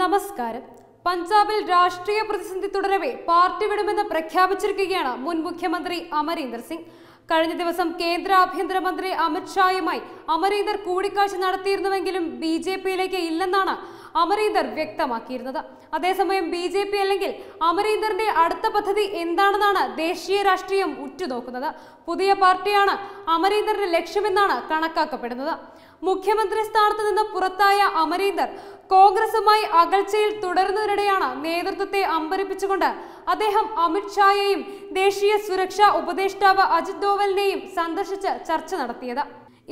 നമസ്കാരം പഞ്ചാബിൽ രാഷ്ട്രീയ പ്രതിസന്ധി തുടരവേ പാർട്ടി വിടുമെന്ന് പ്രഖ്യാപിച്ചിരിക്കുകയാണ് മുൻ മുഖ്യമന്ത്രി അമരീന്ദർ സിംഗ് കഴിഞ്ഞ ദിവസം കേന്ദ്ര ആഭ്യന്തരമന്ത്രി അമിത്ഷായുമായി അമരീന്ദർ കൂടിക്കാഴ്ച നടത്തിയിരുന്നുവെങ്കിലും ബി ജെ പിയിലേക്ക് ഇല്ലെന്നാണ് അമരീന്ദർ വ്യക്തമാക്കിയിരുന്നത് അതേസമയം ബി ജെ പി അല്ലെങ്കിൽ അമരീന്ദറിന്റെ അടുത്ത പദ്ധതി എന്താണെന്നാണ് ദേശീയ രാഷ്ട്രീയം ഉറ്റുനോക്കുന്നത് പുതിയ പാർട്ടിയാണ് അമരീന്ദറിന്റെ ലക്ഷ്യമെന്നാണ് കണക്കാക്കപ്പെടുന്നത് മുഖ്യമന്ത്രി സ്ഥാനത്ത് നിന്ന് പുറത്തായ അമരീന്ദർ കോൺഗ്രസുമായി അകൽച്ചയിൽ തുടരുന്നതിനിടെയാണ് നേതൃത്വത്തെ അമ്പരിപ്പിച്ചുകൊണ്ട് അദ്ദേഹം അമിത്ഷായെയും ദേശീയ സുരക്ഷാ ഉപദേഷ്ടാവ് അജിത് ഡോവലിനെയും സന്ദർശിച്ച് ചർച്ച നടത്തിയത്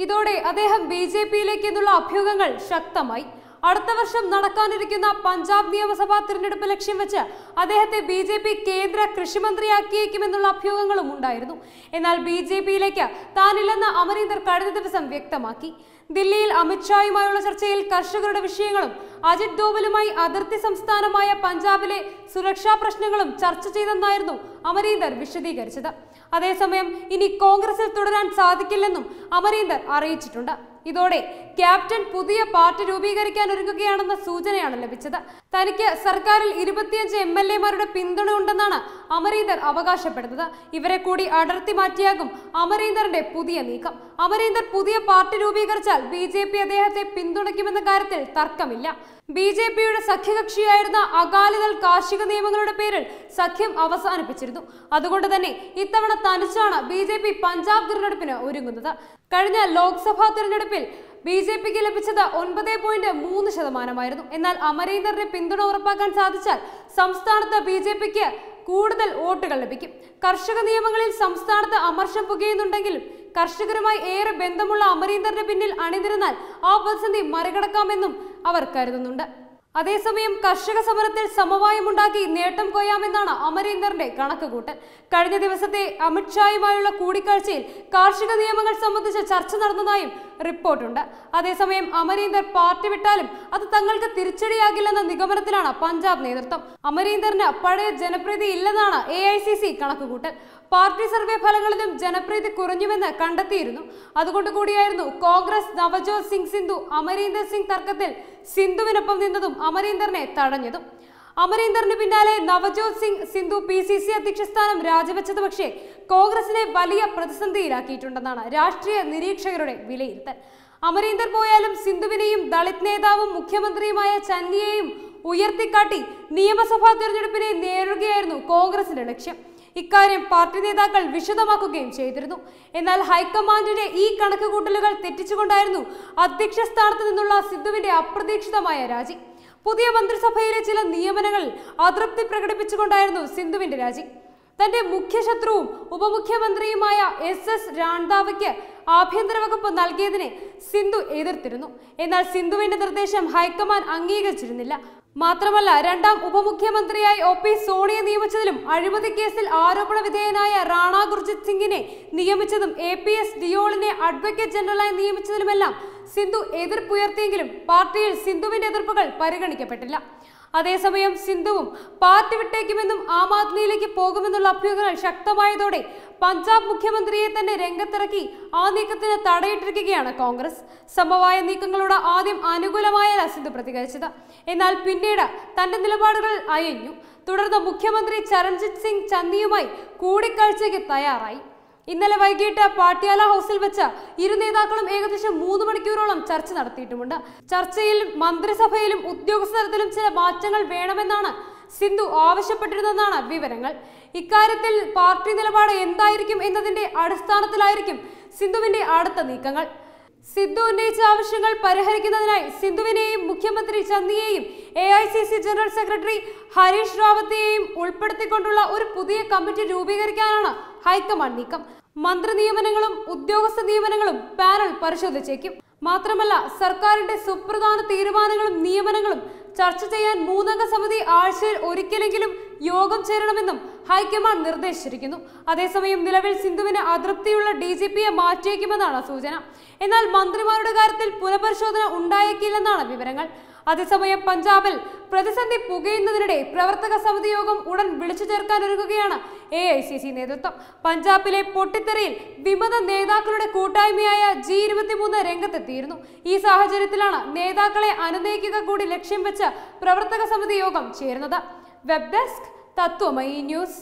ഇതോടെ അദ്ദേഹം ബി ജെ പിയിലേക്കെന്നുള്ള അഭ്യൂഹങ്ങൾ ശക്തമായി അടുത്ത വർഷം നടക്കാനിരിക്കുന്ന പഞ്ചാബ് നിയമസഭാ തിരഞ്ഞെടുപ്പ് ലക്ഷ്യം വെച്ച് അദ്ദേഹത്തെ ബി ജെ പി കേന്ദ്ര കൃഷിമന്ത്രിയാക്കിയേക്കുമെന്നുള്ള അഭ്യൂഹങ്ങളും ഉണ്ടായിരുന്നു എന്നാൽ ബി ജെ പിയിലേക്ക് താനില്ലെന്ന് അമരീന്ദർ കഴിഞ്ഞ ദിവസം വ്യക്തമാക്കി ദില്ലിയിൽ അമിത്ഷായുമായുള്ള ചർച്ചയിൽ കർഷകരുടെ വിഷയങ്ങളും അജിത് ദോവലുമായി അതിർത്തി സംസ്ഥാനമായ പഞ്ചാബിലെ സുരക്ഷാ പ്രശ്നങ്ങളും ചർച്ച ചെയ്തെന്നായിരുന്നു അമരീന്ദർ വിശദീകരിച്ചത് അതേസമയം ഇനി കോൺഗ്രസിൽ തുടരാൻ സാധിക്കില്ലെന്നും അമരീന്ദർ അറിയിച്ചിട്ടുണ്ട് ഇതോടെ ക്യാപ്റ്റൻ പുതിയ പാർട്ടി രൂപീകരിക്കാൻ ഒരുങ്ങുകയാണെന്ന സൂചനയാണ് ലഭിച്ചത് തനിക്ക് സർക്കാരിൽ ഇരുപത്തിയഞ്ച് എം എൽ എമാരുടെ പിന്തുണ ഉണ്ടെന്നാണ് അമരീന്ദർ അവകാശപ്പെടുന്നത് ഇവരെ കൂടി അടർത്തി മാറ്റിയാകും അമരീന്ദറിന്റെ പുതിയ നീക്കം അമരീന്ദർ പുതിയ പാർട്ടി രൂപീകരിച്ചാൽ ബി ജെ പി അദ്ദേഹത്തെ പിന്തുണയ്ക്കുമെന്ന കാര്യത്തിൽ തർക്കമില്ല ബി ജെ പിയുടെ സഖ്യകക്ഷിയായിരുന്ന അകാലിദൾ കാർഷിക നിയമങ്ങളുടെ പേരിൽ സഖ്യം അവസാനിപ്പിച്ചിരുന്നു അതുകൊണ്ട് തന്നെ ഇത്തവണ തനിച്ചാണ് ബി ജെ പി പഞ്ചാബ് തിരഞ്ഞെടുപ്പിന് ഒരുങ്ങുന്നത് കഴിഞ്ഞ ലോക്സഭാ തിരഞ്ഞെടുപ്പിൽ ബി ജെ പിക്ക് ലഭിച്ചത് ഒൻപത് പോയിന്റ് മൂന്ന് ശതമാനമായിരുന്നു എന്നാൽ അമരീന്ദറിന് പിന്തുണ ഉറപ്പാക്കാൻ സാധിച്ചാൽ സംസ്ഥാനത്ത് ബി ജെ പിക്ക് കൂടുതൽ വോട്ടുകൾ ലഭിക്കും കർഷക നിയമങ്ങളിൽ സംസ്ഥാനത്ത് അമർഷം പുകയുന്നുണ്ടെങ്കിലും കർഷകരുമായി ഏറെ ബന്ധമുള്ള അമരീന്ദറിന് പിന്നിൽ അണിനിരുന്നാൽ ആ പ്രതിസന്ധി മറികടക്കാമെന്നും അവർ കരുതുന്നുണ്ട് അതേസമയം കർഷക സമരത്തിൽ സമവായമുണ്ടാക്കി നേട്ടം കൊയ്യാമെന്നാണ് അമരീന്ദറിന്റെ കണക്കുകൂട്ടൽ കഴിഞ്ഞ ദിവസത്തെ അമിത്ഷായുമായുള്ള കൂടിക്കാഴ്ചയിൽ കാർഷിക നിയമങ്ങൾ സംബന്ധിച്ച ചർച്ച നടന്നതായും റിപ്പോർട്ടുണ്ട് അതേസമയം അമരീന്ദർ പാർട്ടി വിട്ടാലും അത് തങ്ങൾക്ക് തിരിച്ചടിയാകില്ലെന്ന നിഗമനത്തിലാണ് പഞ്ചാബ് നേതൃത്വം അമരീന്ദറിന് പഴയ ജനപ്രീതി ഇല്ലെന്നാണ് എ ഐ സി സി കണക്കുകൂട്ടൽ പാർട്ടി സർവേ ഫലങ്ങളിലും ജനപ്രീതി കുറഞ്ഞുവെന്ന് കണ്ടെത്തിയിരുന്നു അതുകൊണ്ട് കൂടിയായിരുന്നു കോൺഗ്രസ് നവജോത് സിംഗ് സിന്ധു അമരീന്ദർ സിംഗ് തർക്കത്തിൽ സിന്ധുവിനൊപ്പം നിന്നതും അമരീന്ദറിനെ തടഞ്ഞതും അമരീന്ദറിന് പിന്നാലെ Navjot Singh Sidhu P C C അധ്യക്ഷ സ്ഥാനം രാജിവെച്ചത് പക്ഷേ കോൺഗ്രസിനെ വലിയ പ്രതിസന്ധിയിലാക്കിയിട്ടുണ്ടെന്നാണ് രാഷ്ട്രീയ നിരീക്ഷകരുടെ വിലയിരുത്തൽ അമരീന്ദർ പോയാലും സിന്ധുവിനെയും ദളിത് നേതാവും മുഖ്യമന്ത്രിയുമായ ചന്നിയെയും ഉയർത്തിക്കാട്ടി നിയമസഭാ തെരഞ്ഞെടുപ്പിനെ നേരിടുകയായിരുന്നു കോൺഗ്രസിന്റെ ലക്ഷ്യം ഇക്കാര്യം പാർട്ടി നേതാക്കൾ വിശദമാക്കുകയും ചെയ്തിരുന്നു എന്നാൽ ഹൈക്കമാൻഡിന്റെ ഈ കണക്കുകൂട്ടലുകൾ തെറ്റിച്ചുകൊണ്ടായിരുന്നു അധ്യക്ഷ സ്ഥാനത്ത് നിന്നുള്ള സിദ്ധുവിന്റെ അപ്രതീക്ഷിതമായ രാജി പുതിയ മന്ത്രിസഭയിലെ ചില നിയമനങ്ങൾ അതൃപ്തി പ്രകടിപ്പിച്ചുകൊണ്ടായിരുന്നു സിന്ധുവിന്റെ രാജി തന്റെ മുഖ്യശത്രുവും ഉപമുഖ്യമന്ത്രിയുമായ എസ് എസ് രാൺദാവയ്ക്ക് ആഭ്യന്തര വകുപ്പ് നൽകിയതിനെ സിന്ധു എതിർത്തിരുന്നു എന്നാൽ സിന്ധുവിന്റെ നിർദ്ദേശം ഹൈക്കമാൻഡ് അംഗീകരിച്ചിരുന്നില്ല മാത്രമല്ല രണ്ടാം ഉപമുഖ്യമന്ത്രിയായി ഒ പി സോണിയെ നിയമിച്ചതിലും അഴിമതി കേസിൽ ആരോപണ വിധേയനായ റാണാ ഗുർജിത് സിംഗിനെ നിയമിച്ചതും എ പി എസ് ഡിയോളിനെ അഡ്വക്കേറ്റ് ജനറലായി നിയമിച്ചതിലുമെല്ലാം സിന്ധു എതിർപ്പുയർത്തിയെങ്കിലും പാർട്ടിയിൽ സിന്ധുവിന്റെ എതിർപ്പുകൾ പരിഗണിക്കപ്പെട്ടില്ല അതേസമയം സിന്ധുവും പാർട്ടി വിട്ടേക്കുമെന്നും ആം ആദ്മിയിലേക്ക് പോകുമെന്നുള്ള അഭ്യൂഹങ്ങൾ ശക്തമായതോടെ പഞ്ചാബ് മുഖ്യമന്ത്രിയെ തന്നെ രംഗത്തിറക്കി ആ നീക്കത്തിന് തടയിട്ടിരിക്കുകയാണ് കോൺഗ്രസ് സമവായ നീക്കങ്ങളോട് ആദ്യം അനുകൂലമായല്ല സിന്ധു പ്രതികരിച്ചത് എന്നാൽ പിന്നീട് തന്റെ നിലപാടുകൾ അയഞ്ഞു തുടർന്ന് മുഖ്യമന്ത്രി ചരൺജിത് സിംഗ് ചന്ദിയുമായി കൂടിക്കാഴ്ചയ്ക്ക് തയ്യാറായി ഇന്നലെ വൈകിട്ട് പാട്യാല ഹൗസിൽ വെച്ച് ഇരു നേതാക്കളും ഏകദേശം മൂന്ന് മണിക്കൂറോളം ചർച്ച നടത്തിയിട്ടുമുണ്ട് ചർച്ചയിൽ മന്ത്രിസഭയിലും ഉദ്യോഗസ്ഥ തലത്തിലും ചില മാറ്റങ്ങൾ വേണമെന്നാണ് സിന്ധു ആവശ്യപ്പെട്ടിരുന്നതെന്നാണ് വിവരങ്ങൾ ഇക്കാര്യത്തിൽ പാർട്ടി നിലപാട് എന്തായിരിക്കും എന്നതിന്റെ അടിസ്ഥാനത്തിലായിരിക്കും സിന്ധുവിന്റെ അടുത്ത നീക്കങ്ങൾ സിദ്ധു ഉന്നയിച്ച ആവശ്യങ്ങൾ പരിഹരിക്കുന്നതിനായി സിദ്ധുവിനെയും മുഖ്യമന്ത്രി ചന്ദിയെയും A I C C general secretary Harish റാവത്തെയും ഉൾപ്പെടുത്തിക്കൊണ്ടുള്ള ഒരു പുതിയ കമ്മിറ്റി രൂപീകരിക്കാനാണ് ഹൈക്കമാൻഡ് നീക്കം മന്ത്രി നിയമനങ്ങളും ഉദ്യോഗസ്ഥ നിയമനങ്ങളും പാനൽ പരിശോധിച്ചേക്കും മാത്രമല്ല സർക്കാരിന്റെ സുപ്രധാന തീരുമാനങ്ങളും നിയമനങ്ങളും ചർച്ച ചെയ്യാൻ മൂന്നംഗ സമിതി ആഴ്ചയിൽ ഒരിക്കലെങ്കിലും യോഗം ചേരണമെന്നും ഹൈക്കമാൻഡ് നിർദ്ദേശിച്ചിരിക്കുന്നു അതേസമയം നിലവിൽ സിന്ധുവിന് അതൃപ്തിയുള്ള ഡി ജി പിയെ മാറ്റിയേക്കുമെന്നാണ് സൂചന എന്നാൽ മന്ത്രിമാരുടെ കാര്യത്തിൽ പുനഃപരിശോധന ഉണ്ടായേക്കില്ലെന്നാണ് വിവരങ്ങൾ അതേസമയം പഞ്ചാബിൽ പ്രതിസന്ധി പുകയുന്നതിനിടെ പ്രവർത്തക സമിതി യോഗം ഉടൻ വിളിച്ചു ചേർക്കാനൊരുങ്ങുകയാണ് എ ഐ സി സി നേതൃത്വം പഞ്ചാബിലെ പൊട്ടിത്തെറിയിൽ വിമത നേതാക്കളുടെ കൂട്ടായ്മയായ ജി ഇരുപത്തിമൂന്ന് രംഗത്തെത്തിയിരുന്നു ഈ സാഹചര്യത്തിലാണ് നേതാക്കളെ അനുനയിക്കുക കൂടി ലക്ഷ്യം വെച്ച് പ്രവർത്തക സമിതി യോഗം ചേരുന്നത് വെബ് ഡെസ്ക് തത്വമയി ന്യൂസ്